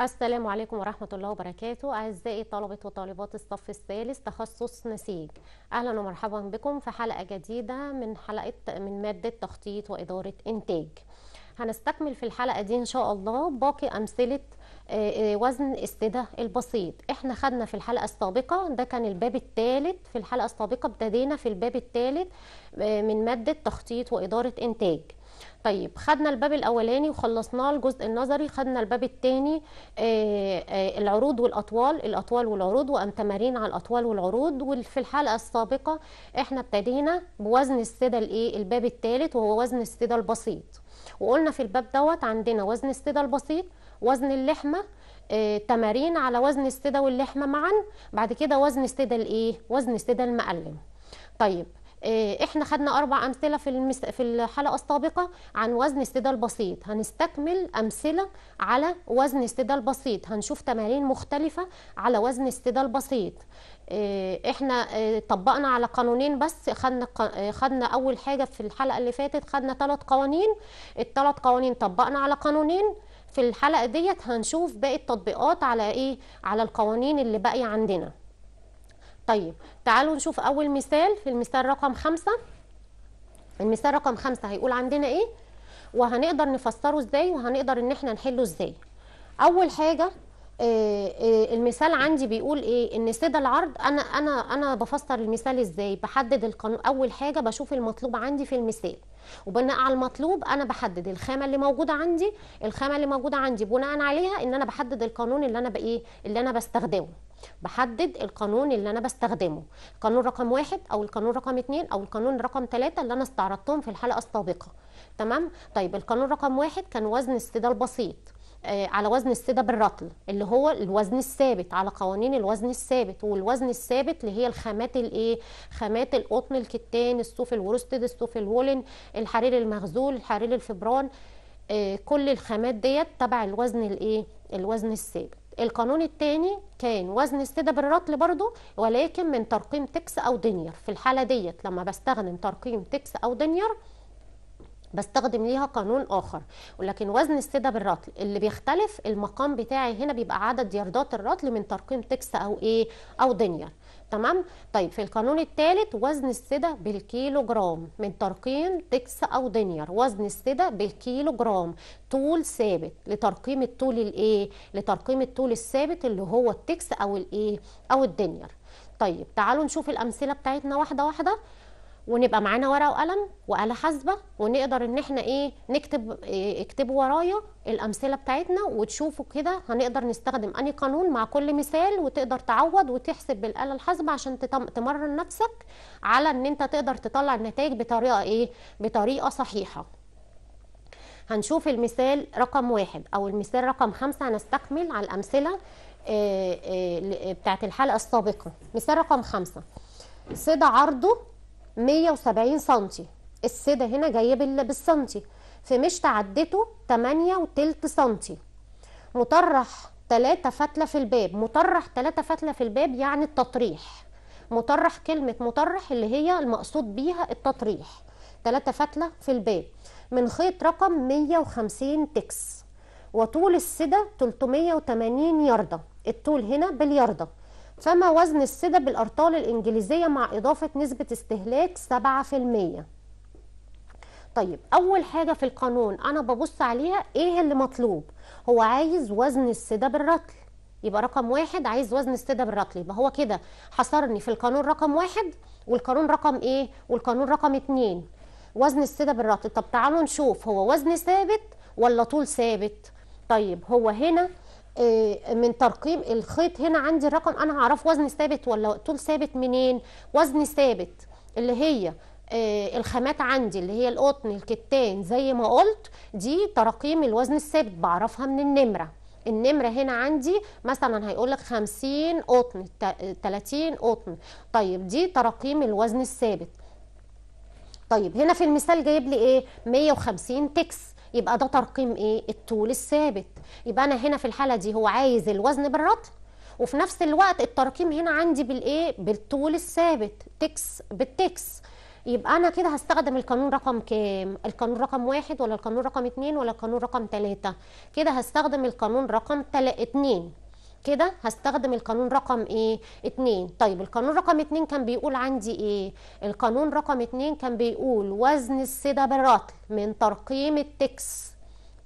السلام عليكم ورحمة الله وبركاته أعزائي طلبة وطالبات الصف الثالث تخصص نسيج أهلا ومرحبا بكم في حلقة جديدة من حلقة من مادة تخطيط وإدارة إنتاج هنستكمل في الحلقة دي إن شاء الله باقي أمثلة آه، آه، وزن السدة البسيط احنا خدنا في الحلقة السابقة ده كان الباب الثالث في الحلقة السابقة ابتدينا في الباب الثالث آه، من مادة تخطيط وإدارة إنتاج طيب خدنا الباب الاولاني وخلصناه الجزء النظري خدنا الباب الثاني آه، آه، العروض والاطوال الاطوال والعروض وام تمارين على الاطوال والعروض وفي الحلقه السابقه احنا ابتدينا بوزن السده الايه الباب الثالث وهو وزن السده البسيط وقلنا في الباب دوت عندنا وزن السده البسيط وزن اللحمه آه، تمارين على وزن السده واللحمه معا بعد كده وزن السده الايه وزن السده المقلم طيب آه، احنا خدنا اربع امثله في المس... في الحلقه السابقه عن وزن السدى البسيط هنستكمل امثله على وزن السدى البسيط هنشوف تمارين مختلفه على وزن السدى البسيط آه، احنا آه، طبقنا على قانونين بس خدنا خدنا اول حاجه في الحلقه اللي فاتت خدنا ثلاث قوانين الثلاث قوانين طبقنا على قانونين في الحلقه ديت هنشوف باقي التطبيقات على ايه على القوانين اللي باقيه عندنا طيب تعالوا نشوف اول مثال في المثال رقم خمسة المثال رقم خمسة هيقول عندنا ايه وهنقدر نفسره ازاي وهنقدر ان احنا نحله ازاي اول حاجة آه، آه، المثال عندي بيقول ايه ان سيده العرض انا انا انا بفسر المثال ازاي بحدد القانون اول حاجه بشوف المطلوب عندي في المثال وبناء على المطلوب انا بحدد الخامه اللي موجوده عندي الخامه اللي موجوده عندي بناء عليها ان انا بحدد القانون اللي انا بايه اللي انا بستخدمه بحدد القانون اللي انا بستخدمه قانون رقم واحد او القانون رقم اتنين او القانون رقم ثلاثة اللي انا استعرضتهم في الحلقه السابقه تمام طيب القانون رقم واحد كان وزن السيده البسيط آه، على وزن السيده بالرطل اللي هو الوزن الثابت على قوانين الوزن الثابت والوزن الثابت اللي هي الخامات الايه خامات القطن الكتان الصوف الورستد الصوف الولن الحرير المغزول الحرير الفبران آه، كل الخامات ديت تبع الوزن الايه الوزن الثابت القانون الثاني كان وزن السيده بالرطل برضو ولكن من ترقيم تكس او دينير في الحاله ديت لما بستخدم ترقيم تكس او دينير بستخدم ليها قانون اخر ولكن وزن السده بالرطل اللي بيختلف المقام بتاعي هنا بيبقى عدد ياردات الرطل من ترقيم تكس او ايه او دنيار تمام طيب في القانون الثالث وزن السده بالكيلو جرام من ترقيم تكس او دنيار وزن السده بالكيلو جرام طول ثابت لترقيم الطول الايه لترقيم الطول الثابت اللي هو التكس او الايه او الدنيار طيب تعالوا نشوف الامثله بتاعتنا واحده واحده ونبقى معانا ورقه وقلم وآلة حاسبه ونقدر ان احنا ايه نكتب إيه اكتبوا ورايا الامثله بتاعتنا وتشوفوا كده هنقدر نستخدم اني قانون مع كل مثال وتقدر تعوض وتحسب بالاله الحاسبه عشان تمرن نفسك على ان انت تقدر تطلع النتائج بطريقه ايه بطريقه صحيحه هنشوف المثال رقم واحد او المثال رقم خمسة هنستكمل على الامثله آه، آه، بتاعت الحلقه السابقه مثال رقم خمسة صدى عرضه 170 سنتي السيدة هنا جايه بالسنتي في مش عدته 8 وتلت سنتي مطرح 3 فتله في الباب مطرح 3 فتله في الباب يعني التطريح مطرح كلمه مطرح اللي هي المقصود بيها التطريح 3 فتله في الباب من خيط رقم 150 تكس وطول السده 380 ياردة الطول هنا بالياردة فما وزن السدة بالأرطال الإنجليزية مع إضافة نسبة استهلاك 7% طيب أول حاجة في القانون أنا ببص عليها إيه اللي مطلوب هو عايز وزن السدة بالرطل يبقى رقم واحد عايز وزن السدة بالرطل يبقى هو كده حصرني في القانون رقم واحد والقانون رقم إيه والقانون رقم اتنين وزن السدة بالرطل طب تعالوا نشوف هو وزن ثابت ولا طول ثابت طيب هو هنا آه، من ترقيم الخيط هنا عندي الرقم انا هعرف وزن ثابت ولا طول ثابت منين وزن ثابت اللي هي آه، الخامات عندي اللي هي القطن الكتان زي ما قلت دي تراقيم الوزن الثابت بعرفها من النمره النمره هنا عندي مثلا هيقول لك 50 قطن 30 قطن طيب دي تراقيم الوزن الثابت طيب هنا في المثال جايب لي ايه 150 تكس يبقى ده ترقيم ايه الطول الثابت يبقى انا هنا في الحاله دي هو عايز الوزن بالرطل وفي نفس الوقت الترقيم هنا عندي بالايه بالطول الثابت تكس بالتكس يبقى انا كده هستخدم القانون رقم كام القانون رقم واحد ولا القانون رقم اتنين ولا القانون رقم تلاتة كده هستخدم القانون رقم تلا اتنين كده هستخدم القانون رقم ايه اتنين طيب القانون رقم اتنين كان بيقول عندي ايه القانون رقم اتنين كان بيقول وزن السدى بالرطل من ترقيم التكس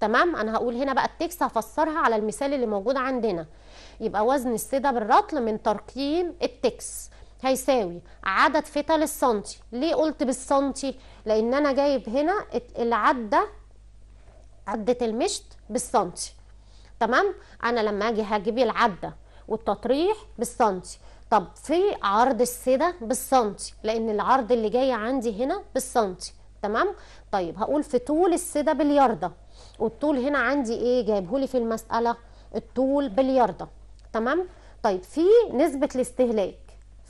تمام انا هقول هنا بقى التكس هفسرها على المثال اللي موجود عندنا يبقى وزن السدى بالرطل من ترقيم التكس هيساوي عدد فتل السنتي ليه قلت بالسنتي لان انا جايب هنا العده عده المشط بالسنتي تمام انا لما اجي هجيب العده والتطريح بالسنتي طب في عرض السده بالسنتي لان العرض اللي جاي عندي هنا بالسنتي تمام طيب هقول في طول السده باليارده والطول هنا عندي ايه جايبهولي في المساله الطول باليارده تمام طيب في نسبه الاستهلاك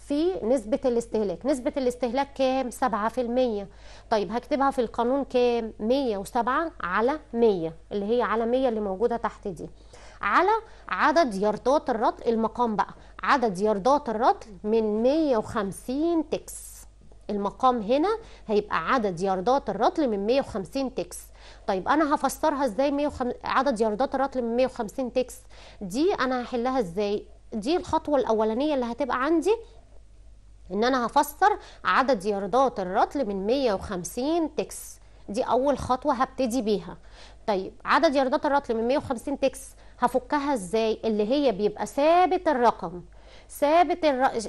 في نسبة الاستهلاك نسبة الاستهلاك كام 7% طيب هكتبها في القانون كام 107 على 100 اللي هي على 100 اللي موجودة تحت دي على عدد ياردات الرطل المقام بقى عدد ياردات الرطل من 150 تكس المقام هنا هيبقى عدد ياردات الرطل من 150 تكس طيب انا هفسرها ازاي 105 عدد ياردات الرطل من 150 تكس دي انا هحلها ازاي دي الخطوه الاولانيه اللي هتبقى عندي ان انا هفسر عدد ياردات الرطل من 150 تكس دي اول خطوه هبتدي بيها طيب عدد ياردات الرطل من 150 تكس هفكها ازاي اللي هي بيبقى ثابت الرقم ثابت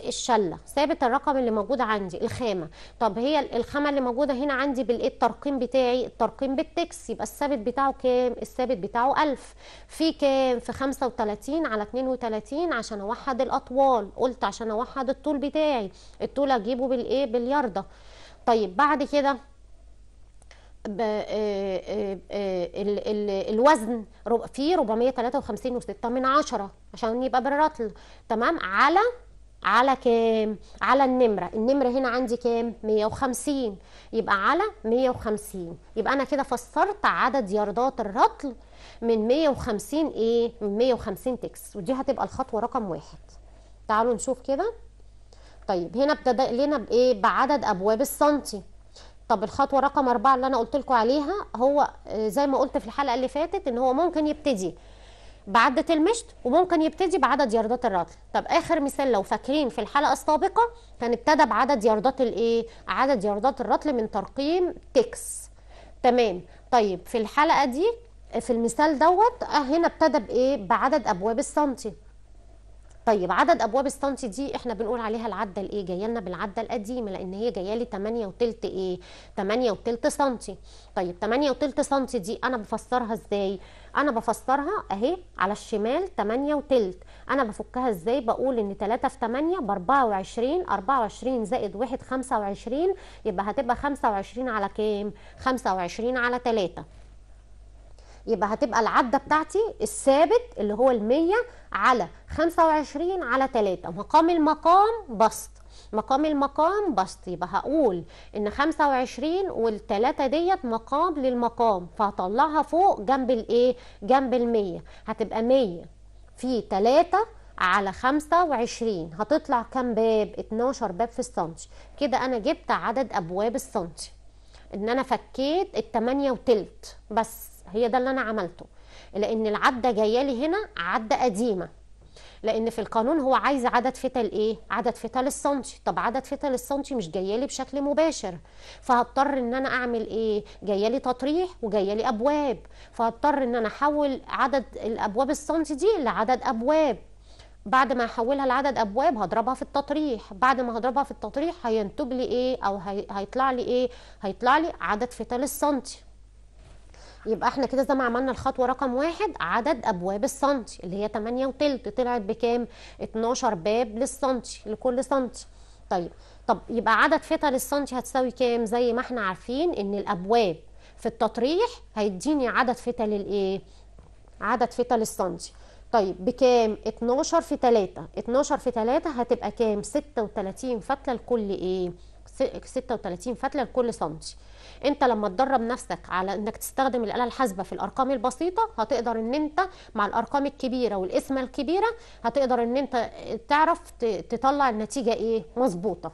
الشله ثابت الرقم اللي موجود عندي الخامه طب هي الخامه اللي موجوده هنا عندي بالايه الترقيم بتاعي الترقيم بالتكس يبقى الثابت بتاعه كام الثابت بتاعه 1000 في كام في 35 على 32 عشان اوحد الاطوال قلت عشان اوحد الطول بتاعي الطول اجيبه بالايه باليارده طيب بعد كده آه، آه، آه، الوزن في 453.6 من عشرة عشان يبقى بالرطل تمام على على كام على النمرة النمرة هنا عندي كام 150 يبقى على 150 يبقى أنا كده فسرت عدد ياردات الرطل من 150 إيه من 150 تكس ودي هتبقى الخطوة رقم واحد تعالوا نشوف كده طيب هنا ابتدأ لنا بإيه بعدد أبواب السنتي طب الخطوه رقم أربعة اللي انا قلت لكم عليها هو آه، زي ما قلت في الحلقه اللي فاتت ان هو ممكن يبتدي بعدة المشط وممكن يبتدي بعدد ياردات الرطل طب اخر مثال لو فاكرين في الحلقه السابقه كان ابتدى بعدد ياردات الايه عدد ياردات الرطل من ترقيم تكس تمام طيب في الحلقه دي في المثال دوت آه، هنا ابتدى بايه بعدد ابواب السنتي طيب عدد ابواب السنتي دي احنا بنقول عليها العده الايه جايه لنا بالعده القديمه لان هي جايه لي 8 وثلث ايه 8 وثلث سنتي طيب 8 وثلث سنتي دي انا بفسرها ازاي انا بفسرها اهي على الشمال 8 وثلث انا بفكها ازاي بقول ان 3 في 8 ب 24 24 زائد 1 25 يبقى هتبقى 25 على كام 25 على 3 يبقى هتبقى العدة بتاعتي الثابت اللي هو ال 100 على 25 على 3 مقام المقام بسط مقام المقام بسط يبقى هقول ان 25 والثلاثه ديت مقام للمقام فهطلعها فوق جنب الايه جنب ال 100 هتبقى 100 في 3 على 25 هتطلع كام باب 12 باب في السنتي كده انا جبت عدد ابواب السنتي ان انا فكيت 8 وثلث بس هي ده اللي انا عملته لان العده جايه لي هنا عده قديمه لان في القانون هو عايز عدد فتل ايه عدد فتل السنتي طب عدد فتل السنتي مش جايه لي بشكل مباشر فهضطر ان انا اعمل ايه جايه لي تطريح وجايه لي ابواب فهضطر ان انا احول عدد الابواب السنتي دي لعدد ابواب بعد ما احولها لعدد ابواب هضربها في التطريح بعد ما هضربها في التطريح هينتج لي ايه او هيطلع لي ايه هيطلع لي عدد فتل السنتي يبقى احنا كده زي ما عملنا الخطوه رقم واحد عدد ابواب السنتي اللي هي 8 وثلث طلعت بكام 12 باب للسنتي لكل سنتي طيب طب يبقى عدد فتل السنتي هتساوي كام زي ما احنا عارفين ان الابواب في التطريح هيديني عدد فتل الايه عدد فتل السنتي طيب بكام 12 في 3 12 في 3 هتبقى كام 36 فتله لكل ايه 36 فتله لكل سنتي انت لما تدرب نفسك على انك تستخدم الاله الحاسبه في الارقام البسيطه هتقدر ان انت مع الارقام الكبيره والقسمه الكبيره هتقدر ان انت تعرف تطلع النتيجه ايه مظبوطه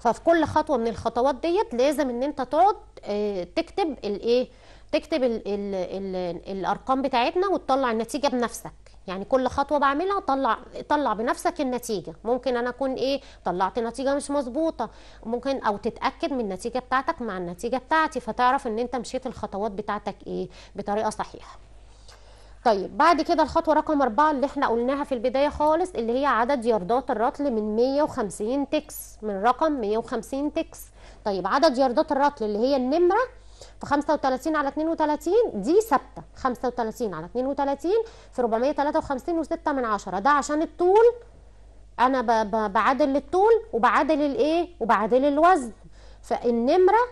ففي كل خطوه من الخطوات ديت لازم ان انت تقعد آه، تكتب الايه تكتب الـ الـ الـ الارقام بتاعتنا وتطلع النتيجه بنفسك يعني كل خطوه بعملها طلع طلع بنفسك النتيجه ممكن انا اكون ايه طلعت نتيجه مش مظبوطه ممكن او تتاكد من النتيجه بتاعتك مع النتيجه بتاعتي فتعرف ان انت مشيت الخطوات بتاعتك ايه بطريقه صحيحه طيب بعد كده الخطوه رقم أربعة اللي احنا قلناها في البدايه خالص اللي هي عدد ياردات الرطل من 150 تكس من رقم 150 تكس طيب عدد ياردات الرطل اللي هي النمره ف 35 على 32 دي ثابته 35 على 32 في 453 و6 من ده عشان الطول انا بعادل الطول وبعادل الايه وبعادل الوزن فالنمره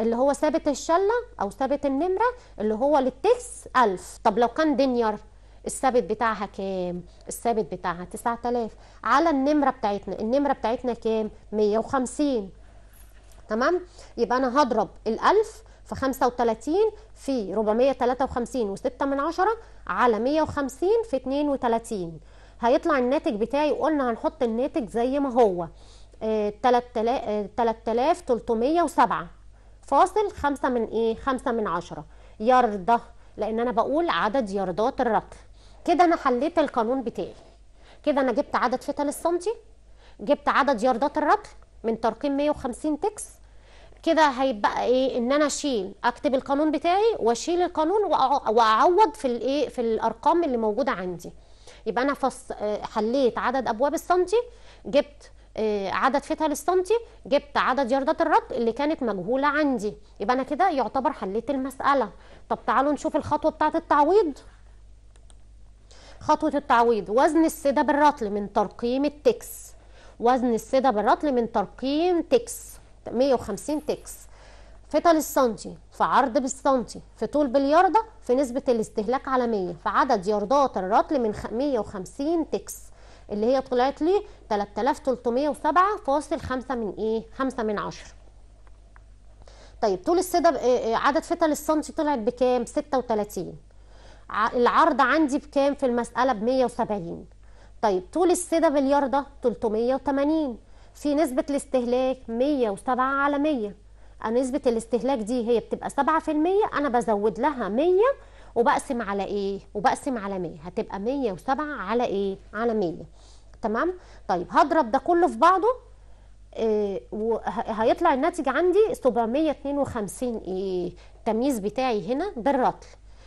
اللي هو ثابت الشله او ثابت النمره اللي هو للتكس 1000 طب لو كان دينير الثابت بتاعها كام الثابت بتاعها 9000 على النمره بتاعتنا النمره بتاعتنا كام 150 تمام يبقى انا هضرب ال1000 في35 في 453 و6 من عشرة على 150 في 32 هيطلع الناتج بتاعي وقلنا هنحط الناتج زي ما هو 3307 آه، آه، فاصل 5 من ايه 5 من 10 ياردة لان انا بقول عدد ياردات الربط كده انا حليت القانون بتاعي كده انا جبت عدد فتل السنتي جبت عدد ياردات الرطل من ترقيم 150 تكس كده هيبقى ايه ان انا اشيل اكتب القانون بتاعي واشيل القانون واعوض في الايه في الارقام اللي موجوده عندي يبقى انا فص آه، حليت عدد ابواب السنتي جبت آه، عدد فتل السنتي جبت عدد ياردات الرد اللي كانت مجهوله عندي يبقى انا كده يعتبر حليت المساله طب تعالوا نشوف الخطوه بتاعه التعويض خطوه التعويض وزن السده بالرطل من ترقيم التكس وزن السده بالرطل من ترقيم تكس 150 تكس فتا السنتي في عرض بالسنتي في طول بالياردة في نسبة الاستهلاك على 100 فعدد ياردات الرطل من 150 تكس اللي هي طلعت لي 3307.5 من ايه 5 من 10 طيب طول السيدة آه، آه، عدد فتا للسنتي طلعت بكام 36 العرض عندي بكام في المسألة ب 170 طيب طول السيدة بالياردة 380 في نسبة الاستهلاك 107 على 100 نسبة الاستهلاك دي هي بتبقى 7% أنا بزود لها 100 وبقسم على إيه؟ وبقسم على 100 هتبقى 107 على إيه؟ على 100 تمام؟ طيب هضرب ده كله في بعضه إيه وهيطلع الناتج عندي 752 إيه؟ التمييز بتاعي هنا بالرطل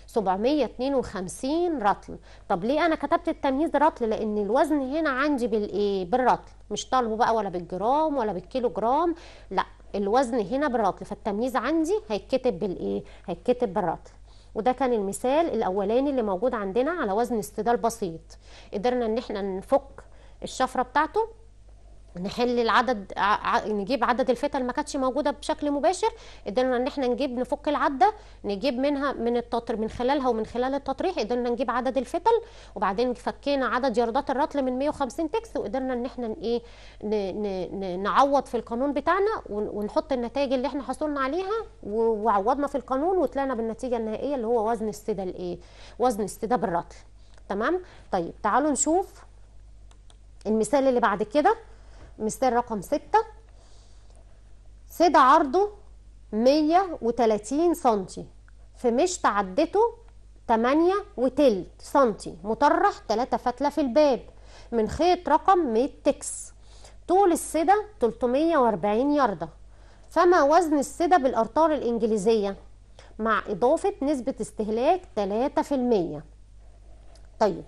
752 رطل طب ليه انا كتبت التمييز رطل لان الوزن هنا عندي بالايه بالرطل مش طالبه بقى ولا بالجرام ولا بالكيلو جرام لا الوزن هنا بالرطل فالتمييز عندي هيتكتب بالايه هيتكتب بالرطل وده كان المثال الاولاني اللي موجود عندنا على وزن استدال بسيط قدرنا ان احنا نفك الشفره بتاعته نحل العدد ع... نجيب عدد الفتل اللي ما كانتش موجوده بشكل مباشر قدرنا ان احنا نجيب نفك العده نجيب منها من التطر من خلالها ومن خلال التطريح قدرنا نجيب عدد الفتل وبعدين فكينا عدد ياردات الرطل من 150 تكس وقدرنا ان احنا ايه ن... ن... نعوض في القانون بتاعنا ونحط النتائج اللي احنا حصلنا عليها وعوضنا في القانون وطلعنا بالنتيجه النهائيه اللي هو وزن السدة الايه وزن السدة بالرطل تمام طيب تعالوا نشوف المثال اللي بعد كده مثال رقم ستة سد عرضه 130 سنتي في مش تعدته 8 وتلت سنتي مطرح 3 فتلة في الباب من خيط رقم 100 تكس طول السدة 340 ياردة فما وزن السدة بالأرطار الإنجليزية مع إضافة نسبة استهلاك 3% طيب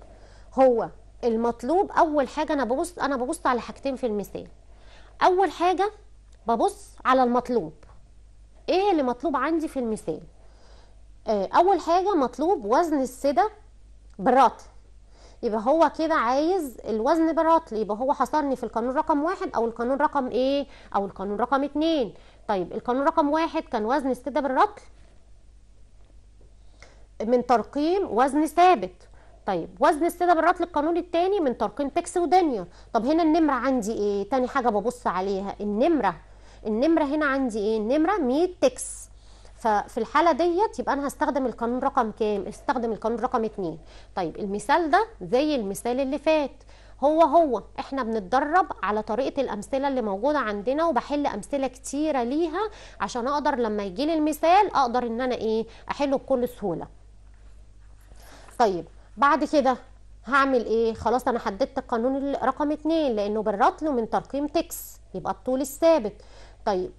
هو المطلوب اول حاجه انا ببص انا ببص على حاجتين في المثال اول حاجه ببص على المطلوب ايه اللي مطلوب عندي في المثال آه، اول حاجه مطلوب وزن السده بالرطل يبقى هو كده عايز الوزن بالرطل يبقى هو حصرني في القانون رقم واحد او القانون رقم ايه او القانون رقم اتنين طيب القانون رقم واحد كان وزن السده بالرطل من ترقيم وزن ثابت طيب وزن الساده بالرطل القانون الثاني من ترقيم بيكس ودانيال طب هنا النمره عندي ايه تاني حاجه ببص عليها النمره النمره هنا عندي ايه النمره 100 تكس ففي الحاله ديت يبقى انا هستخدم القانون رقم كام استخدم القانون رقم 2 طيب المثال ده زي المثال اللي فات هو هو احنا بنتدرب على طريقه الامثله اللي موجوده عندنا وبحل امثله كتيره ليها عشان اقدر لما يجي لي المثال اقدر ان انا ايه احله بكل سهوله طيب بعد كده هعمل ايه خلاص انا حددت القانون رقم اتنين لانه بالرطل من ترقيم تكس يبقى الطول الثابت طيب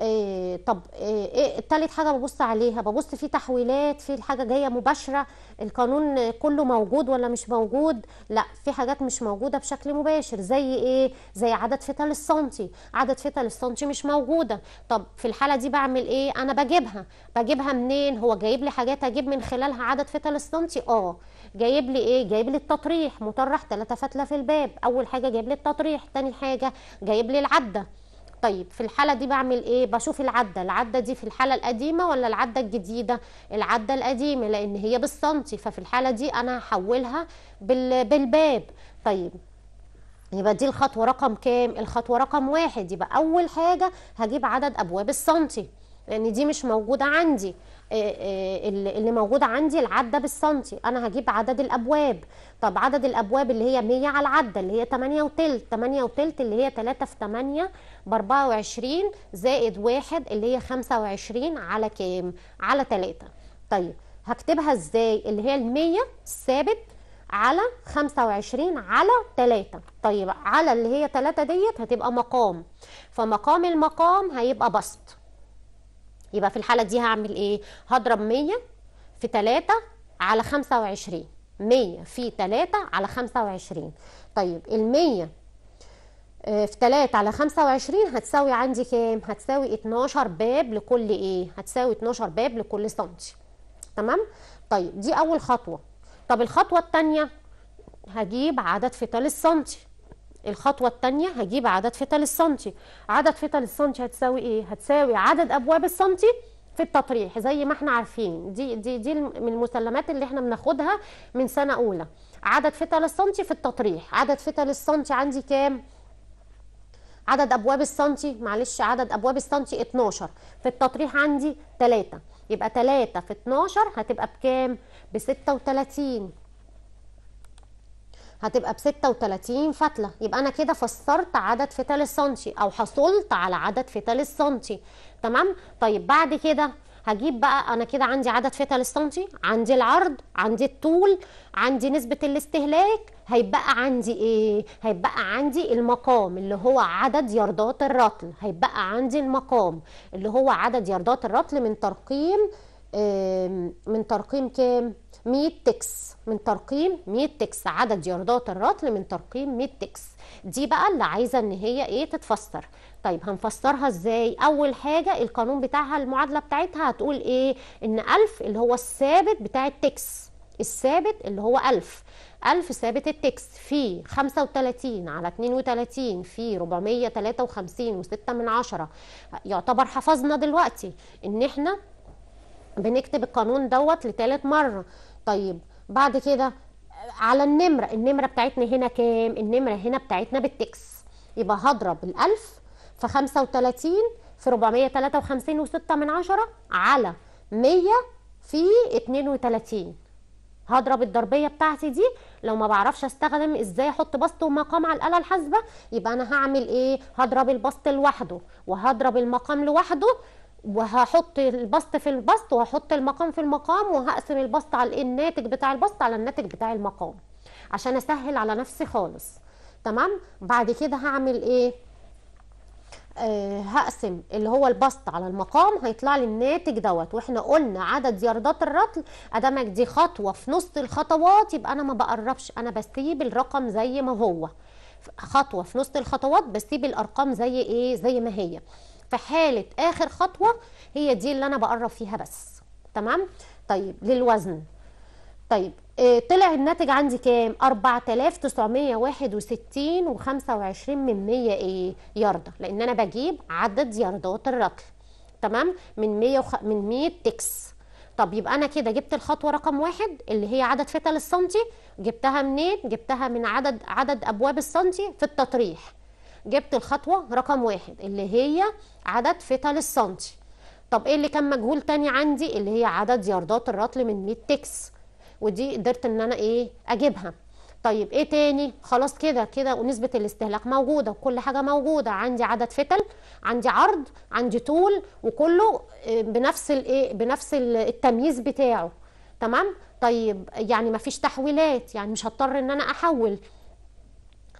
آه، آه، إيه طب إيه تالت حاجه ببص عليها ببص في تحويلات في الحاجه جايه مباشره القانون كله موجود ولا مش موجود لا في حاجات مش موجوده بشكل مباشر زي ايه زي عدد فتل السنتي عدد فتل السنتي مش موجوده طب في الحاله دي بعمل ايه انا بجيبها بجيبها منين هو جايب لي حاجات اجيب من خلالها عدد فتل السنتي اه جايب لي ايه جايب لي التطريح مطرح ثلاثه فتله في الباب اول حاجه جايب لي التطريح ثاني حاجه جايب لي العده طيب في الحالة دي بعمل ايه بشوف العدة العدة دي في الحالة القديمة ولا العدة الجديدة العدة القديمة لان هي بالسنتي ففي الحالة دي انا هحولها بالباب طيب يبقى دي الخطوة رقم كام الخطوة رقم واحد يبقى اول حاجة هجيب عدد ابواب السنتي لان دي مش موجودة عندي آه، آه، اللي موجود عندي العدة بالسنتي أنا هجيب عدد الأبواب طب عدد الأبواب اللي هي 100 على العدة اللي هي 8 وثلث 8 وثلث اللي هي 3 في 8 ب 24 زائد 1 اللي هي 25 على كام؟ على 3 طيب هكتبها ازاي؟ اللي هي ال 100 الثابت على 25 على 3 طيب على اللي هي 3 ديت هتبقى مقام فمقام المقام هيبقى بسط يبقى في الحاله دي هعمل ايه هضرب 100 في 3 على 25 100 في 3 على 25 طيب ال 100 آه، في 3 على 25 هتساوي عندي كام هتساوي 12 باب لكل ايه هتساوي 12 باب لكل سنتي تمام طيب دي اول خطوه طب الخطوه الثانيه هجيب عدد فطال السنتي الخطوة الثانية هجيب عدد فتل السنتي عدد فتل السنتي هتساوي ايه هتساوي عدد ابواب السنتي في التطريح زي ما احنا عارفين دي دي دي من المسلمات اللي احنا بناخدها من سنة اولى عدد فتل السنتي في التطريح عدد فتل السنتي عندي كام عدد ابواب السنتي معلش عدد ابواب السنتي 12 في التطريح عندي 3 يبقى 3 في 12 هتبقى بكام ب 36 هتبقى ب 36 فتله يبقى انا كده فسرت عدد فتل السنتي او حصلت على عدد فتل السنتي تمام طيب بعد كده هجيب بقى انا كده عندي عدد فتل السنتي عندي العرض عندي الطول عندي نسبه الاستهلاك هيبقى عندي ايه هيبقى عندي المقام اللي هو عدد ياردات الرطل هيبقى عندي المقام اللي هو عدد ياردات الرطل من ترقيم من ترقيم كام 100 تكس من ترقيم 100 تكس عدد ياردات الرطل من ترقيم 100 تكس دي بقى اللي عايزه ان هي ايه تتفسر طيب هنفسرها ازاي اول حاجه القانون بتاعها المعادله بتاعتها هتقول ايه ان 1000 اللي هو الثابت بتاع التكس الثابت اللي هو 1000 1000 ثابت التكس في 35 على 32 في 453 و6 من يعتبر حفظنا دلوقتي ان احنا بنكتب القانون دوت لثالث مرة طيب بعد كده على النمرة النمرة بتاعتنا هنا كام النمرة هنا بتاعتنا بالتكس يبقى هضرب الألف في 35 في تلاتة وخمسين وستة من عشرة على 100 في 32 هضرب الضربية بتاعتي دي لو ما بعرفش استخدم ازاي احط بسط ومقام على الآلة الحاسبة يبقى انا هعمل ايه هضرب البسط لوحده وهضرب المقام لوحده وهحط البسط في البسط وهحط المقام في المقام وهقسم البسط على الناتج بتاع البسط على الناتج بتاع المقام عشان اسهل على نفسي خالص تمام بعد كده هعمل ايه آه هقسم اللي هو البسط على المقام هيطلع لي الناتج دوت واحنا قلنا عدد ياردات الرطل ادامك دي خطوه في نص الخطوات يبقى انا ما بقربش انا بسيب الرقم زي ما هو خطوه في نص الخطوات بسيب الارقام زي ايه زي ما هي في حاله اخر خطوه هي دي اللي انا بقرب فيها بس تمام طيب للوزن طيب إيه طلع الناتج عندي كام 4961 و25 من 100 ايه يارده لان انا بجيب عدد ياردات الرطل تمام من 100 وخ... من 100 تكس طب يبقى انا كده جبت الخطوه رقم واحد اللي هي عدد فتل السنتي جبتها منين جبتها من عدد عدد ابواب السنتي في التطريح جبت الخطوة رقم واحد اللي هي عدد فيتال السنتي طب ايه اللي كان مجهول تاني عندي اللي هي عدد ياردات الرطل من 100 تكس ودي قدرت ان انا ايه اجيبها طيب ايه تاني خلاص كده كده ونسبه الاستهلاك موجوده وكل حاجه موجوده عندي عدد فتل عندي عرض عندي طول وكله آه، بنفس الايه بنفس التمييز بتاعه تمام طيب يعني مفيش تحويلات يعني مش هضطر ان انا احول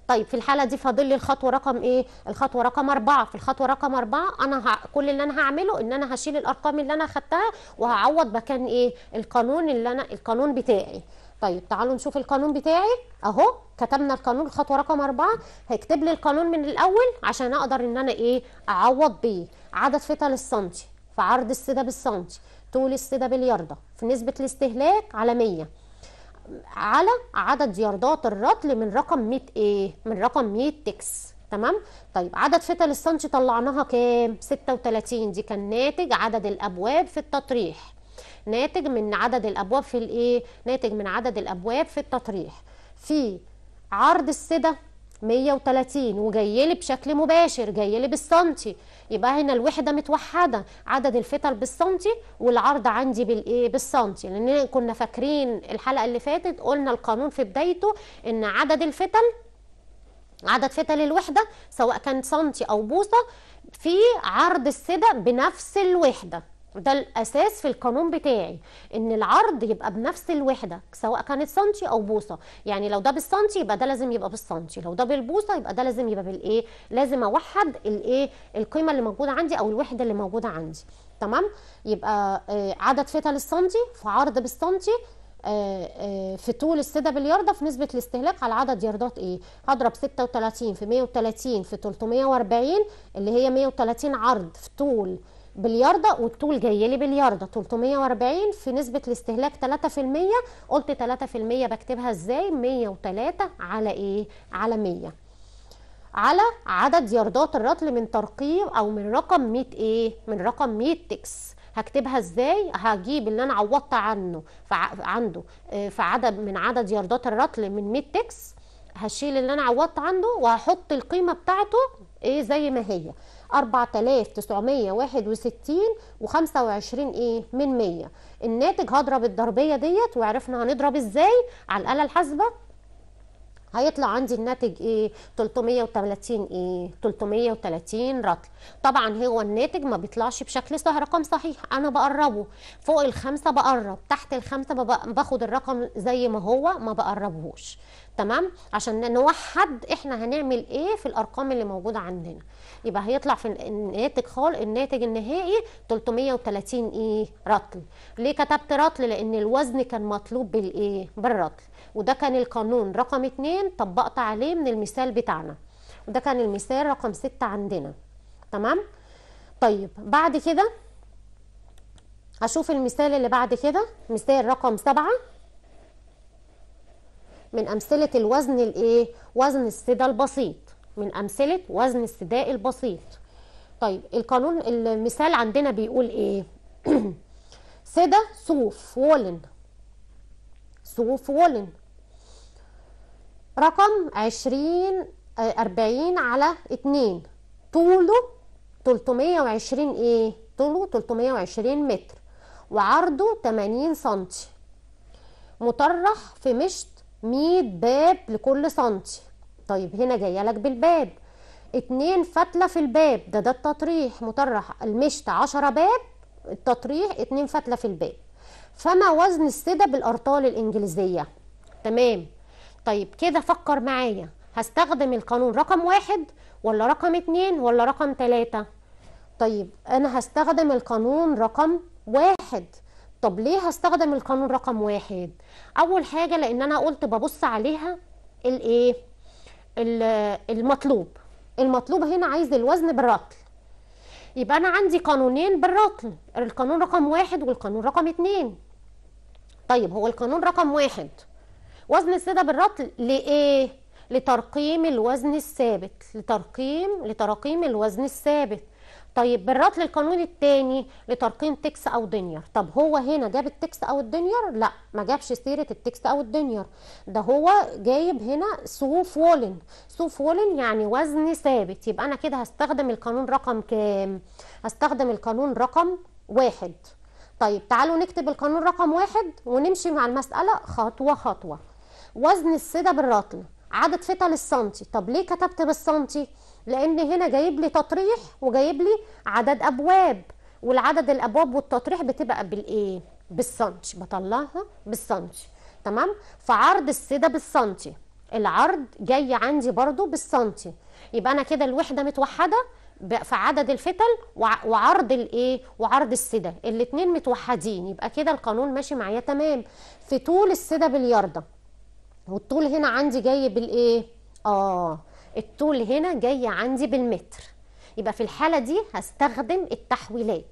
طيب في الحاله دي فاضل لي الخطوه رقم ايه الخطوه رقم أربعة في الخطوه رقم أربعة انا ه... كل اللي انا هعمله ان انا هشيل الارقام اللي انا خدتها وهعوض مكان ايه القانون اللي انا القانون بتاعي طيب تعالوا نشوف القانون بتاعي اهو كتبنا القانون الخطوه رقم أربعة هيكتب لي القانون من الاول عشان اقدر ان انا ايه اعوض بيه عدد فتا للسنتي في عرض السده بالسنتي طول السده بالياردة في نسبه الاستهلاك على 100 على عدد ياردات الرطل من رقم 100 ايه من رقم 100 تكس تمام طيب عدد فتل السنتي طلعناها كام 36 دي كان ناتج عدد الابواب في التطريح ناتج من عدد الابواب في الايه ناتج من عدد الابواب في التطريح في عرض السده 130 وجاي لي بشكل مباشر جاي لي بالسنتي يبقى هنا الوحده متوحده عدد الفتل بالسنتي والعرض عندي بالايه بالسنتي لان كنا فاكرين الحلقه اللي فاتت قلنا القانون في بدايته ان عدد الفتل عدد فتل الوحده سواء كان سنتي او بوصه في عرض السده بنفس الوحده ده الاساس في القانون بتاعي ان العرض يبقى بنفس الوحده سواء كانت سنتي او بوصه يعني لو ده بالسنتي يبقى ده لازم يبقى بالسنتي لو ده بالبوصه يبقى ده لازم يبقى بالايه لازم اوحد الايه القيمه اللي موجوده عندي او الوحده اللي موجوده عندي تمام يبقى آه، عدد فتل السنتي في عرض بالسنتي آه، آه، في طول السده بالياردة في نسبة الاستهلاك على عدد ياردات ايه هضرب 36 في 130 في 340 اللي هي 130 عرض في طول بالياردة والطول جاي لي بالياردة 340 في نسبة الاستهلاك 3% قلت 3% بكتبها ازاي 103 على ايه على 100 على عدد ياردات الرطل من ترقيم او من رقم 100 ايه من رقم 100 تكس هكتبها ازاي هجيب اللي انا عوضت عنه فع عنده آه، فعدد من عدد ياردات الرطل من 100 تكس هشيل اللي انا عوضت عنده وهحط القيمه بتاعته ايه زي ما هي 4961 و25 ايه من 100 الناتج هضرب الضربيه ديت وعرفنا هنضرب ازاي على الاله الحاسبه هيطلع عندي الناتج ايه 330 ايه 330 رطل طبعا هو الناتج ما بيطلعش بشكل صح رقم صحيح انا بقربه فوق الخمسه بقرب تحت الخمسه باخد الرقم زي ما هو ما بقربهوش تمام عشان نوحد احنا هنعمل ايه في الارقام اللي موجوده عندنا يبقى هيطلع في الناتج خال الناتج النهائي 330 ايه رطل ليه كتبت رطل لان الوزن كان مطلوب بالايه بالرطل وده كان القانون رقم 2 طبقت عليه من المثال بتاعنا وده كان المثال رقم 6 عندنا تمام طيب بعد كده هشوف المثال اللي بعد كده مثال رقم 7 من امثله الوزن الايه وزن السدى البسيط من امثله وزن السداء البسيط طيب القانون المثال عندنا بيقول ايه سدى صوف وولن صوف وولن رقم عشرين آه، أربعين على اتنين طوله تلتمية وعشرين ايه طوله تلتمية وعشرين متر وعرضه تمانين سنتي مطرح في مشط 100 باب لكل سنتي طيب هنا جايه لك بالباب اتنين فتله في الباب ده ده التطريح مطرح المشط 10 باب التطريح اتنين فتله في الباب فما وزن السده بالارطال الانجليزيه تمام طيب كده فكر معايا هستخدم القانون رقم واحد ولا رقم اتنين ولا رقم تلاته طيب انا هستخدم القانون رقم واحد طب ليه هستخدم القانون رقم واحد اول حاجه لان انا قلت ببص عليها الايه المطلوب المطلوب هنا عايز الوزن بالرطل يبقى انا عندي قانونين بالرطل القانون رقم واحد والقانون رقم اتنين طيب هو القانون رقم واحد وزن السيدة بالرطل لايه لترقيم الوزن الثابت لترقيم لتراقيم الوزن الثابت طيب بالرد للقانون الثاني لترقيم تكس او دنير طب هو هنا جاب التكس او الدنير لا ما جابش سيره التكس او الدنير ده هو جايب هنا سو وولن سو وولن يعني وزن ثابت يبقى انا كده هستخدم القانون رقم كام هستخدم القانون رقم واحد طيب تعالوا نكتب القانون رقم واحد ونمشي مع المساله خطوه خطوه وزن السده بالرطل عدد فتل السنتي طب ليه كتبت بالسنتي لان هنا جايب لي تطريح وجايب لي عدد ابواب والعدد الابواب والتطريح بتبقى بالايه بالسنتي بطلعها بالسنتي تمام فعرض السده بالسنتي العرض جاي عندي برضو بالسنتي يبقى انا كده الوحده متوحده في عدد الفتل وعرض الايه وعرض السده الاثنين متوحدين يبقى كده القانون ماشي معايا تمام في طول السده باليارده والطول هنا عندي جاي بالايه اه الطول هنا جاي عندي بالمتر يبقى في الحاله دي هستخدم التحويلات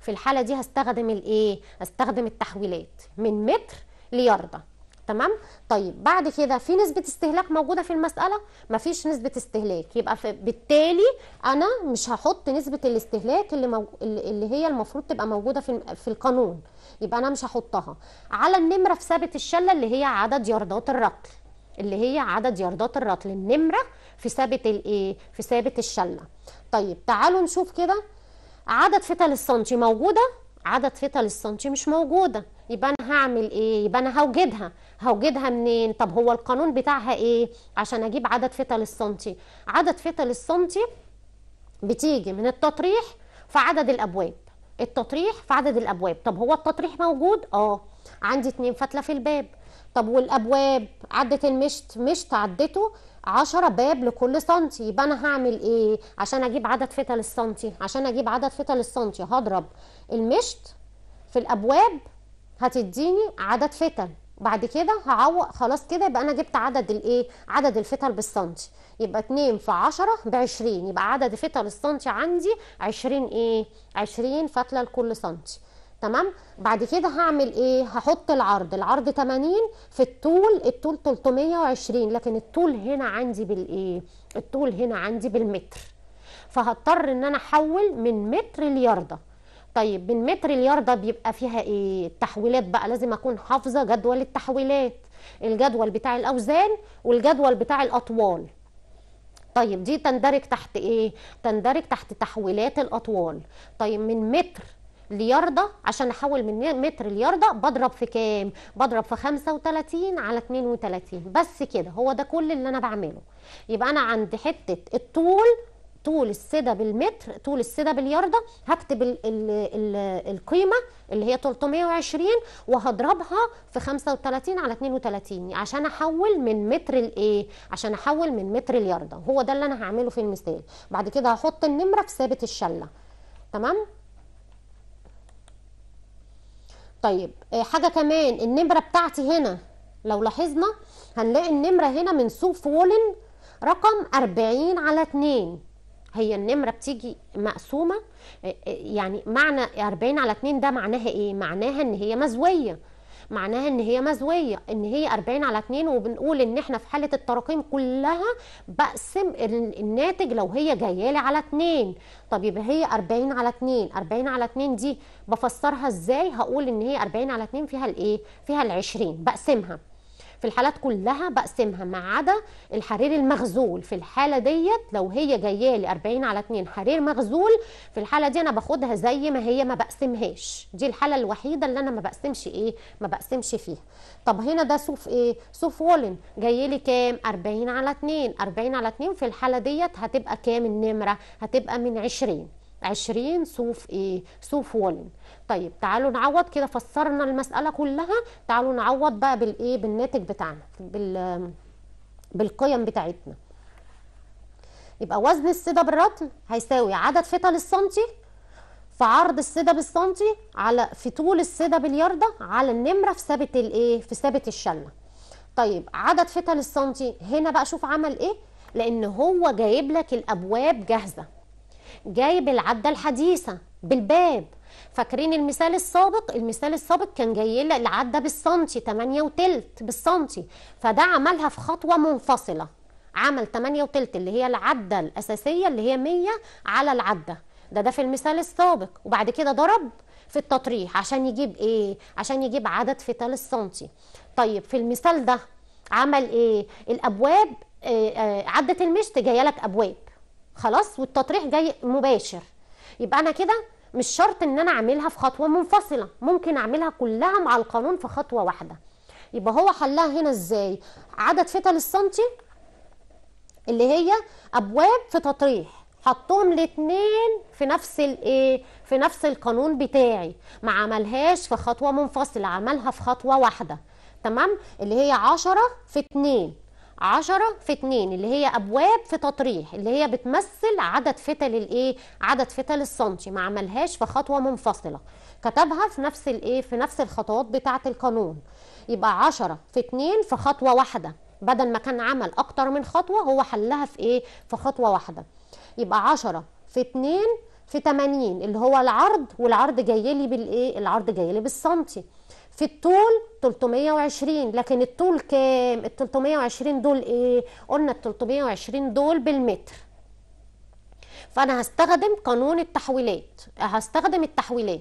في الحاله دي هستخدم الايه هستخدم التحويلات من متر لياردة تمام طيب بعد كده في نسبه استهلاك موجوده في المساله مفيش نسبه استهلاك يبقى بالتالي انا مش هحط نسبه الاستهلاك اللي مو... اللي هي المفروض تبقى موجوده في في القانون يبقى انا مش هحطها على النمره في ثابت الشله اللي هي عدد ياردات الرطل اللي هي عدد ياردات الرطل النمره في ثابت الايه في ثابت الشله طيب تعالوا نشوف كده عدد فتل السنتي موجوده عدد فتل السنتي مش موجوده يبقى انا هعمل ايه يبقى انا هوجدها هوجدها منين طب هو القانون بتاعها ايه عشان اجيب عدد فتل السنتي عدد فتل السنتي بتيجي من التطريح في عدد الابواب التطريح في عدد الابواب طب هو التطريح موجود اه عندي اتنين فتله في الباب طب والابواب عدت المشط مشط عدته عشرة باب لكل سنتي يبقى انا هعمل ايه عشان اجيب عدد فتل السنتي عشان اجيب عدد فتل السنتي هضرب المشط في الابواب هتديني عدد فتل بعد كده هعوق خلاص كده يبقى انا جبت عدد الايه عدد الفتل بالسنتي يبقى 2 في 10 ب 20 يبقى عدد فتل السنتي عندي 20 ايه 20 فتله لكل سنتي تمام بعد كده هعمل ايه هحط العرض العرض 80 في الطول الطول 320 لكن الطول هنا عندي بالايه الطول هنا عندي بالمتر فهضطر ان انا احول من متر لياردة طيب من متر الياردة بيبقى فيها ايه التحويلات بقى لازم اكون حافظه جدول التحويلات الجدول بتاع الاوزان والجدول بتاع الاطوال طيب دي تندرج تحت ايه تندرج تحت تحويلات الاطوال طيب من متر لياردة عشان احول من متر لياردة بضرب في كام بضرب في 35 على 32 بس كده هو ده كل اللي انا بعمله يبقى انا عند حتة الطول طول السده بالمتر طول السده بالياردة هكتب ال ال الـ القيمة اللي هي 320 وهضربها في 35 على 32 عشان احول من متر الايه عشان احول من متر الياردة هو ده اللي انا هعمله في المثال بعد كده هحط النمرة في ثابت الشلة تمام طيب آه، حاجة كمان النمرة بتاعتي هنا لو لاحظنا هنلاقي النمرة هنا من في وولن رقم 40 على 2 هي النمره بتيجي مقسومه آه، آه، يعني معنى 40 على 2 ده معناها ايه معناها ان هي مزويه معناها ان هي مزويه ان هي 40 على 2 وبنقول ان احنا في حاله التراكم كلها بقسم الناتج لو هي جايه لي على 2 طب يبقى هي 40 على 2 40 على 2 دي بفسرها ازاي هقول ان هي 40 على 2 فيها الايه فيها ال 20 بقسمها في الحالات كلها بقسمها ما عدا الحرير المغزول في الحاله ديت لو هي جايه لي 40 على 2 حرير مغزول في الحاله دي انا باخدها زي ما هي ما بقسمهاش دي الحاله الوحيده اللي انا ما بقسمش ايه ما بقسمش فيها طب هنا ده صوف ايه صوف وولن جاي لي كام 40 على 2 40 على 2 في الحاله ديت هتبقى كام النمره هتبقى من 20 20 صوف ايه صوف وولن طيب تعالوا نعوض كده فسرنا المساله كلها تعالوا نعوض بقى بالايه بالناتج بتاعنا بال بالقيم بتاعتنا يبقى وزن الصدى بالرطل هيساوي عدد فتل السنتي في عرض الصدى بالسنتي على في طول الصدى بالياردة على النمرة في ثابت الايه في ثابت الشلة طيب عدد فتل السنتي هنا بقى شوف عمل ايه لان هو جايب لك الابواب جاهزة جايب العدة الحديثة بالباب فاكرين المثال السابق المثال السابق كان جاي لي العدة بالسنتي 8 وتلت بالسنتي فده عملها في خطوة منفصلة عمل 8 وتلت اللي هي العدة الأساسية اللي هي 100 على العدة ده ده في المثال السابق وبعد كده ضرب في التطريح عشان يجيب ايه عشان يجيب عدد في تل السنتي طيب في المثال ده عمل ايه الابواب إيه عدة المشط جايه لك ابواب خلاص والتطريح جاي مباشر يبقى انا كده مش شرط ان انا اعملها في خطوه منفصله ممكن اعملها كلها مع القانون في خطوه واحده يبقى هو حلها هنا ازاي عدد فتل السنتي اللي هي ابواب في تطريح حطهم الاثنين في نفس الايه في نفس القانون بتاعي ما عملهاش في خطوه منفصله عملها في خطوه واحده تمام اللي هي 10 في 2 10 في 2 اللي هي ابواب في تطريح اللي هي بتمثل عدد فتل الايه عدد فتل السنتي ما عملهاش في خطوه منفصله كتبها في نفس الايه في نفس الخطوات بتاعه القانون يبقى 10 في 2 في خطوه واحده بدل ما كان عمل اكتر من خطوه هو حلها في ايه في خطوه واحده يبقى 10 في 2 في 80 اللي هو العرض والعرض جاي لي بالايه العرض جاي لي بالسنتي في الطول 320 لكن الطول كام ال 320 دول ايه قلنا ال 320 دول بالمتر فانا هستخدم قانون التحويلات هستخدم التحويلات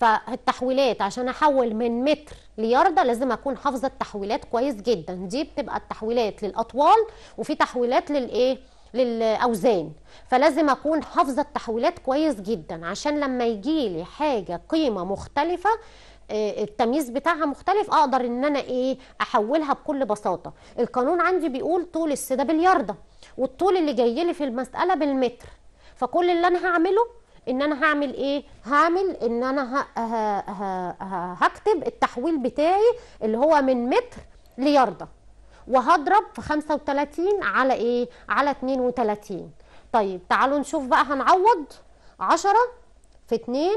فالتحويلات عشان احول من متر لياردة لازم اكون حافظه التحويلات كويس جدا دي بتبقى التحويلات للاطوال وفي تحويلات للايه للاوزان فلازم اكون حافظه التحويلات كويس جدا عشان لما يجي لي حاجه قيمه مختلفه آه، التمييز بتاعها مختلف اقدر ان انا ايه احولها بكل بساطه القانون عندي بيقول طول السده باليارده والطول اللي جاي لي في المساله بالمتر فكل اللي انا هعمله ان انا هعمل ايه هعمل ان انا هكتب التحويل بتاعي اللي هو من متر ليارده وهضرب في 35 على ايه على 32 طيب تعالوا نشوف بقى هنعوض 10 في 2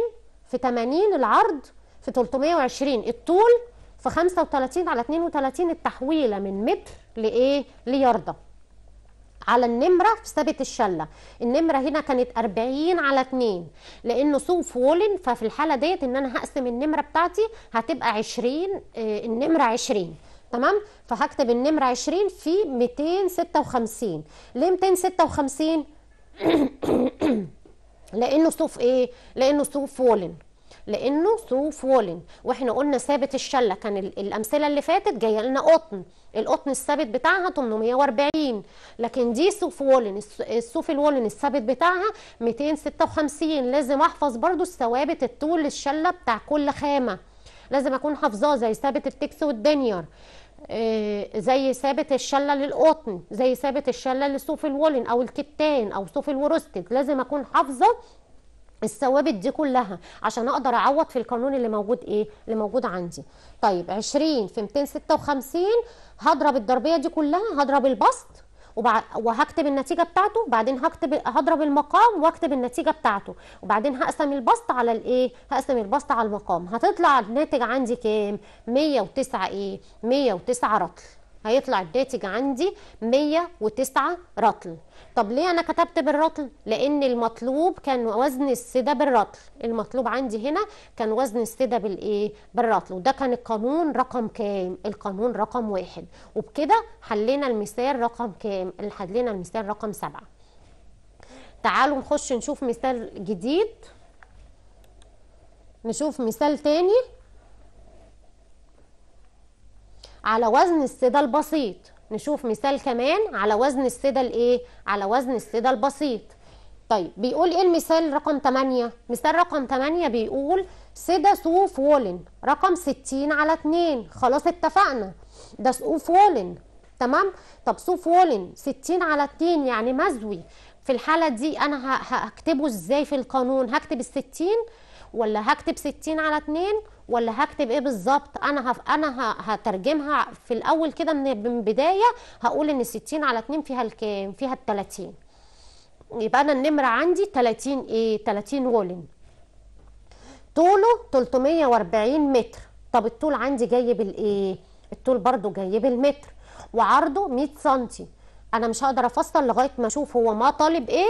في 80 العرض في 320 الطول في 35 على 32 التحويله من متر لايه ليارده على النمره في ثابت الشله النمره هنا كانت 40 على 2 لانه سوق فولن ففي الحاله ديت ان انا هقسم النمره بتاعتي هتبقى 20 آه النمره 20 تمام فهكتب النمره 20 في 256 ليه 256 لانه سوف ايه لانه سوف فولن لانه سو فولن واحنا قلنا ثابت الشله كان الامثله اللي فاتت جايه لنا قطن القطن الثابت بتاعها 840 لكن دي سو فولن السو الولن الثابت بتاعها 256 لازم احفظ برضو الثوابت الطول الشله بتاع كل خامه لازم اكون حافظاه زي ثابت التكس والدنيار آه، زي ثابت الشله للقطن زي ثابت الشله لصوف الولن او الكتان او صوف الورستد لازم اكون حافظه الثوابت دي كلها عشان اقدر اعوض في القانون اللي موجود ايه اللي موجود عندي طيب 20 في 256 هضرب الضربيه دي كلها هضرب البسط وبع... وهكتب النتيجه بتاعته وبعدين هكتب هضرب المقام واكتب النتيجه بتاعته وبعدين هقسم البسط على الايه هقسم البسط على المقام هتطلع الناتج عندي كام 109 ايه 109 رطل هيطلع الناتج عندي 109 رطل طب ليه انا كتبت بالرطل لان المطلوب كان وزن السده بالرطل المطلوب عندي هنا كان وزن السده بالايه بالرطل وده كان القانون رقم كام القانون رقم واحد وبكده حلينا المثال رقم كام اللي حلينا المثال رقم سبعة تعالوا نخش نشوف مثال جديد نشوف مثال تاني على وزن الصدى البسيط نشوف مثال كمان على وزن الصدى الايه على وزن الصدى البسيط طيب بيقول ايه المثال رقم 8 مثال رقم 8 بيقول سدى صوف وولن رقم 60 على 2 خلاص اتفقنا ده صوف وولن تمام طب صوف وولن 60 على 2 يعني مزوي في الحاله دي انا هكتبه ازاي في القانون هكتب ال 60 ولا هكتب 60 على 2 ولا هكتب ايه بالظبط انا هف... انا هترجمها في الاول كده من البدايه هقول ان 60 على 2 فيها الكام فيها ال 30 يبقى انا النمره عندي 30 ايه 30 رولن طوله 340 متر طب الطول عندي جاي بالايه الطول برده جاي بالمتر وعرضه 100 سم انا مش هقدر افصل لغايه ما اشوف هو ما طالب ايه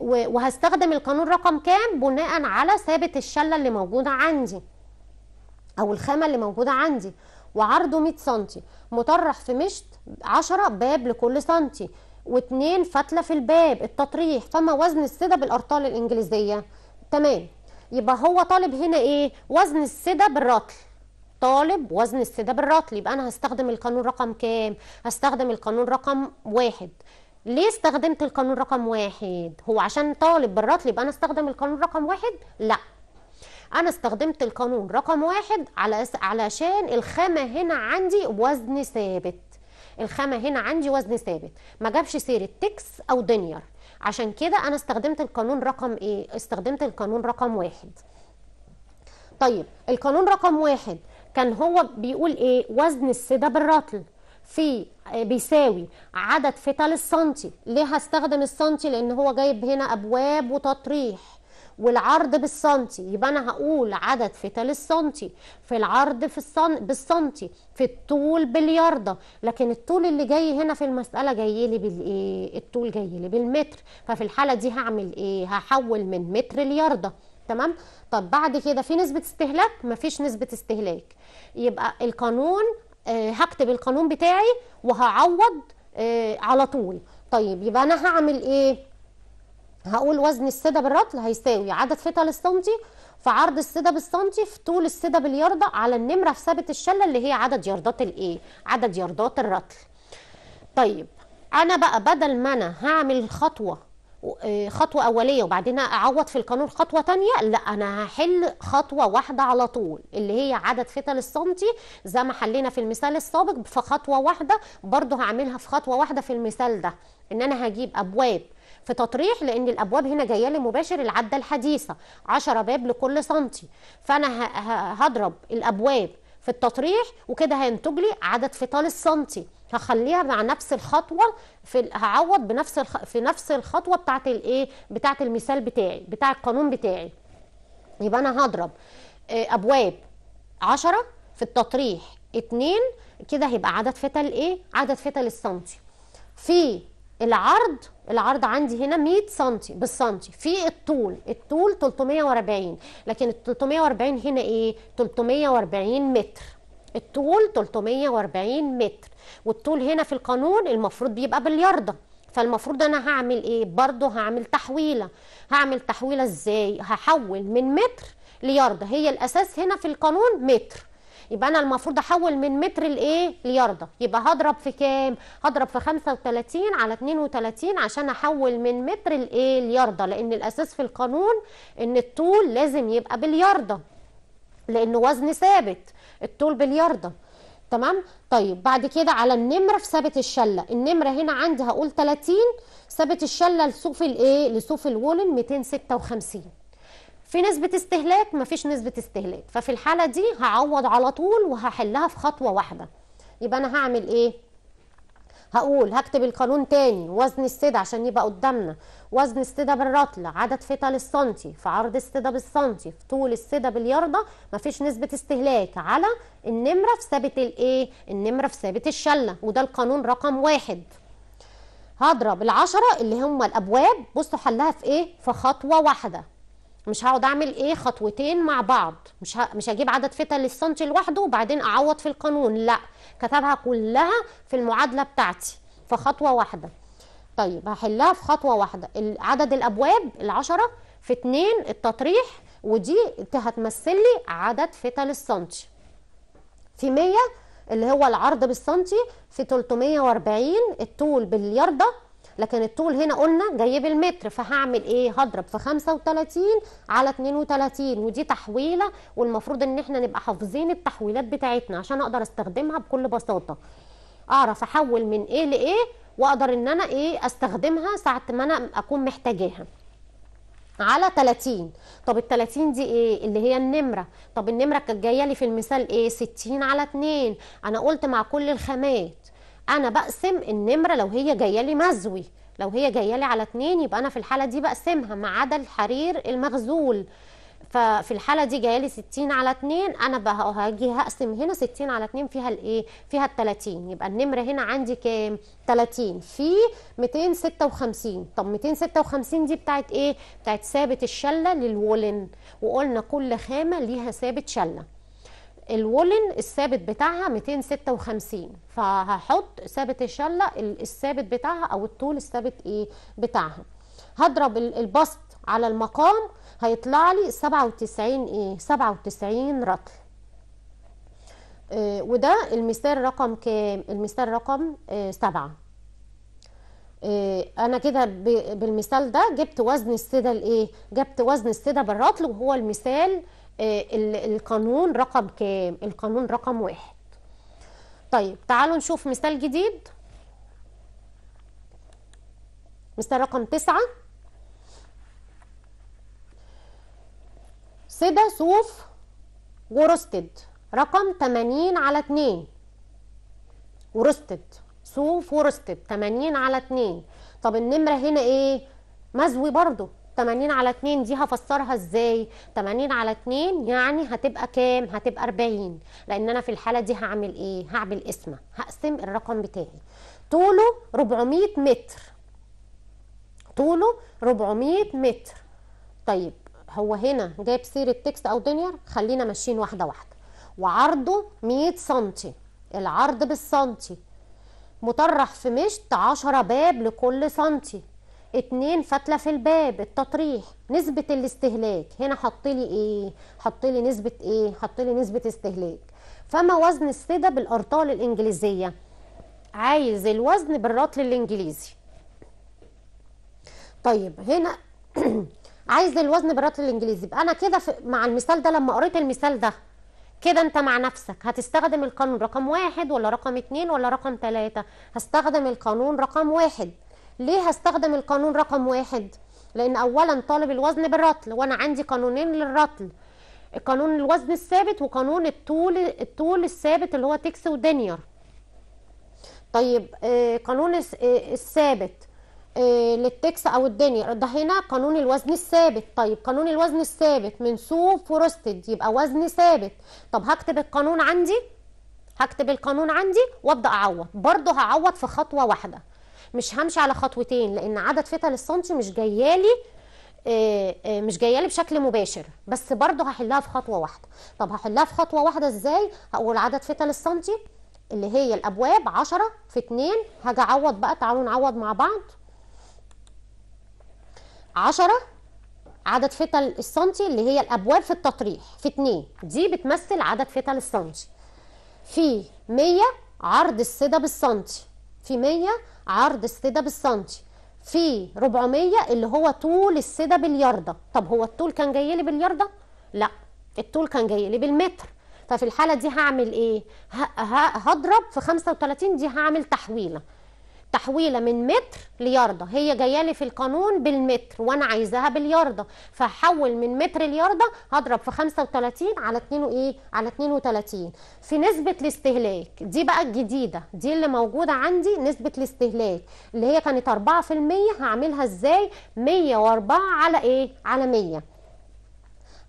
وهستخدم القانون رقم كام بناء على ثابت الشله اللي موجوده عندي او الخامه اللي موجوده عندي وعرضه 100 سم مطرح في مشط 10 باب لكل سنتي واتنين فتله في الباب التطريح فما وزن السده بالارطال الانجليزيه تمام يبقى هو طالب هنا ايه وزن السده بالرطل طالب وزن السده بالرطل يبقى انا هستخدم القانون رقم كام هستخدم القانون رقم واحد ليه استخدمت القانون رقم واحد هو عشان طالب لي يبقى انا استخدم القانون رقم واحد لا انا استخدمت القانون رقم واحد على علشان الخامه هنا عندي وزن ثابت الخامه هنا عندي وزن ثابت ما جابش سيره تكس او دينير عشان كده انا استخدمت القانون رقم ايه استخدمت القانون رقم واحد طيب القانون رقم واحد كان هو بيقول ايه وزن السده بالرطل في بيساوي عدد فتال السنتي ليه هستخدم السنتي لان هو جايب هنا ابواب وتطريح والعرض بالسنتي يبقى انا هقول عدد فتال السنتي في العرض في السن... بالسنتي في الطول بالياردة لكن الطول اللي جاي هنا في المسألة جاي لي بالايه الطول جاي لي بالمتر ففي الحالة دي هعمل ايه هحول من متر لياردة تمام طب بعد كده في نسبة استهلاك مفيش نسبة استهلاك يبقى القانون آه، هكتب القانون بتاعي وهعوض آه، على طول طيب يبقى انا هعمل ايه هقول وزن السده بالرطل هيساوي عدد فتل السنتي في عرض السده بالسنتي في طول السده بالياردة على النمره في ثابت الشله اللي هي عدد ياردات الايه عدد ياردات الرطل طيب انا بقى بدل ما انا هعمل خطوه آه، خطوه اوليه وبعدين اعوض في القانون خطوه تانية لا انا هحل خطوه واحده على طول اللي هي عدد فتل السنتي زي ما حلينا في المثال السابق في خطوه واحده برضه هعملها في خطوه واحده في المثال ده ان انا هجيب ابواب في تطريح لان الابواب هنا جايه لي مباشر العده الحديثه 10 باب لكل سنتي فانا هضرب الابواب في التطريح وكده هينتج لي عدد فتال السنتي هخليها مع نفس الخطوه في هعوض بنفس الخ... في نفس الخطوه بتاعه الايه بتاعه المثال بتاعي بتاع القانون بتاعي يبقى انا هضرب آه، ابواب 10 في التطريح 2 كده هيبقى عدد فتل ايه عدد فتل السنتي في العرض العرض عندي هنا 100 سنتي بالسنتي في الطول الطول 340 لكن ال 340 هنا ايه 340 متر الطول 340 متر والطول هنا في القانون المفروض بيبقى بالياردة فالمفروض انا هعمل ايه برضه هعمل تحويله هعمل تحويله ازاي هحول من متر لياردة هي الاساس هنا في القانون متر يبقى انا المفروض احول من متر لايه لياردة يبقى هضرب في كام هضرب في 35 على 32 عشان احول من متر لايه لياردة لان الاساس في القانون ان الطول لازم يبقى بالياردة لان وزن ثابت الطول بالياردة تمام طيب بعد كده على النمره في ثابت الشله النمره هنا عندي هقول 30 ثابت الشله لصوف الايه لصوف الولن 256 في نسبه استهلاك مفيش نسبه استهلاك ففي الحاله دي هعوض على طول وهحلها في خطوه واحده يبقى انا هعمل ايه هقول هكتب القانون تاني وزن السدة عشان يبقى قدامنا وزن السدة بالرطل عدد فتل السنتي في عرض السدة بالسنتي في طول السدة بالياردة مفيش نسبة استهلاك على النمرة في ثابت الايه النمرة في ثابت الشلة وده القانون رقم واحد هضرب العشرة اللي هم الأبواب بصوا حلها في ايه في خطوة واحدة مش هقعد اعمل ايه خطوتين مع بعض مش ه... مش هجيب عدد فتل للسنتي لوحده وبعدين اعوض في القانون لا كتبها كلها في المعادله بتاعتي في خطوه واحده طيب هحلها في خطوه واحده عدد الابواب العشرة في اتنين التطريح ودي هتمثل لي عدد فتل السنتي في 100 اللي هو العرض بالسنتي في 340 الطول بالياردة لكن الطول هنا قلنا جاي بالمتر فهعمل ايه هضرب في 35 على 32 ودي تحويله والمفروض ان احنا نبقى حافظين التحويلات بتاعتنا عشان اقدر استخدمها بكل بساطه اعرف احول من ايه لايه واقدر ان انا ايه استخدمها ساعه ما انا اكون محتاجاها على 30 طب ال 30 دي ايه اللي هي النمره طب النمره كانت جايه لي في المثال ايه 60 على 2 انا قلت مع كل الخامات انا بقسم النمره لو هي جايه لي مزوي لو هي جايه لي على اتنين يبقى انا في الحاله دي بقسمها ما عدا الحرير المغزول ففي الحاله دي جايه لي 60 على 2 انا هاجي هقسم هنا 60 على 2 فيها الايه فيها ال 30 يبقى النمره هنا عندي كام 30 في 256 طب 256 دي بتاعت ايه بتاعت ثابت الشله للولن وقلنا كل خامه ليها ثابت شله الولن الثابت بتاعها 256 فهحط ثابت الشله الثابت بتاعها او الطول الثابت ايه بتاعها هضرب البسط على المقام هيطلع لي 97 ايه 97 رطل آه، وده المثال رقم كام المثال رقم 7 آه، آه، انا كده بالمثال ده جبت وزن السدة الايه جبت وزن السدة بالرطل وهو المثال آه، القانون رقم كام القانون رقم واحد طيب تعالوا نشوف مثال جديد مثال رقم تسعة سدى صوف وروستد رقم 80 على 2 وروستد صوف وروستد 80 على 2 طب النمرة هنا ايه مزوي برضو 80 على 2 دي هفسرها ازاي 80 على 2 يعني هتبقى كام هتبقى 40 لان انا في الحاله دي هعمل ايه هعمل قسمه هقسم الرقم بتاعي طوله 400 متر طوله 400 متر طيب هو هنا جايب سيره تكست او دنيا خلينا ماشيين واحده واحده وعرضه 100 سنتي العرض بالسنتي مطرح في مشط 10 باب لكل سنتي اتنين فتله في الباب التطريح نسبه الاستهلاك هنا حط لي ايه حط لي نسبه ايه حط لي نسبه استهلاك فما وزن السيده بالارطال الانجليزيه عايز الوزن بالرطل الانجليزي طيب هنا عايز الوزن بالرطل الانجليزي انا كده مع المثال ده لما قريت المثال ده كده انت مع نفسك هتستخدم القانون رقم واحد ولا رقم اتنين ولا رقم تلاتة هستخدم القانون رقم واحد ليه هستخدم القانون رقم واحد لان اولا طالب الوزن بالرطل وانا عندي قانونين للرطل قانون الوزن الثابت وقانون الطول الطول الثابت اللي هو تكس ودنير طيب آه، قانون آه، الثابت آه، للتكس او الدنير ده هنا قانون الوزن الثابت طيب قانون الوزن الثابت منسوب فورستد يبقى وزن ثابت طب هكتب القانون عندي هكتب القانون عندي وابدا اعوض برضه هعوض في خطوه واحده مش همشي على خطوتين لان عدد فتل السنتي مش جايالي آه، آه، مش جايه لي بشكل مباشر بس برضه هحلها في خطوه واحده طب هحلها في خطوه واحده ازاي هقول عدد فتل السنتي اللي هي الابواب 10 في 2 هاجي اعوض بقى تعالوا نعوض مع بعض 10 عدد فتل السنتي اللي هي الابواب في التطريح في 2 دي بتمثل عدد فتل السنتي في 100 عرض الصدى بالسنتي في 100 عرض السده بالسنتي في 400 اللي هو طول السده بالياردة طب هو الطول كان جاي لي بالياردة لا الطول كان جاي لي بالمتر ففي الحاله دي هعمل ايه هضرب في 35 دي هعمل تحويله تحويله من متر لياردة هي جايه لي في القانون بالمتر وانا عايزاها بالياردة فهحول من متر لياردة هضرب في 35 على 2 ايه على 32 في نسبه الاستهلاك دي بقى الجديده دي اللي موجوده عندي نسبه الاستهلاك اللي هي كانت 4% هعملها ازاي 104 على ايه على 100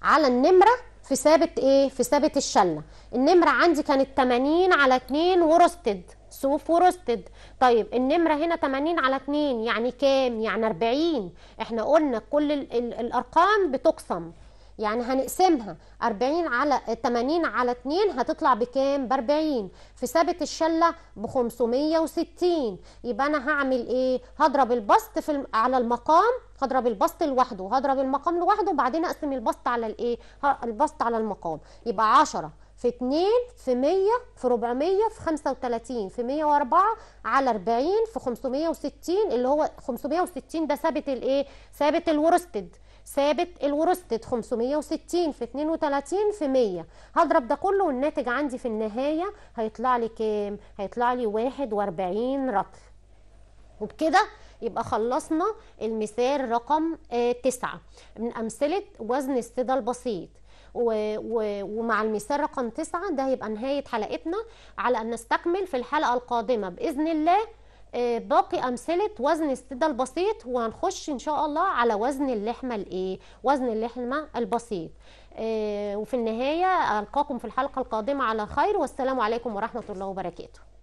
على النمره في ثابت ايه في ثابت الشله النمره عندي كانت 80 على 2 ورستد سو وروستد طيب النمره هنا 80 على 2 يعني كام يعني 40 احنا قلنا كل الـ الـ الارقام بتقسم يعني هنقسمها 40 على 80 على 2 هتطلع بكام ب 40 في ثابت الشله ب 560 يبقى انا هعمل ايه هضرب البسط في على المقام هضرب البسط لوحده هضرب المقام لوحده وبعدين اقسم البسط على الايه البسط على المقام يبقى 10 في 2 في 100 في 400 في 35 في 104 على 40 في 560 اللي هو 560 ده ثابت الايه ثابت الورستد ثابت الورستد 560 في 32 في 100 هضرب ده كله والناتج عندي في النهايه هيطلع لي كام هيطلع لي 41 رطل وبكده يبقى خلصنا المثال رقم 9 آه، من امثله وزن الصدى البسيط ومع المثال رقم تسعة ده هيبقى نهاية حلقتنا على أن نستكمل في الحلقة القادمة بإذن الله آه، باقي امثله وزن السده البسيط وهنخش ان شاء الله على وزن اللحمه الايه وزن اللحمه البسيط آه، وفي النهايه القاكم في الحلقه القادمه على خير والسلام عليكم ورحمه الله وبركاته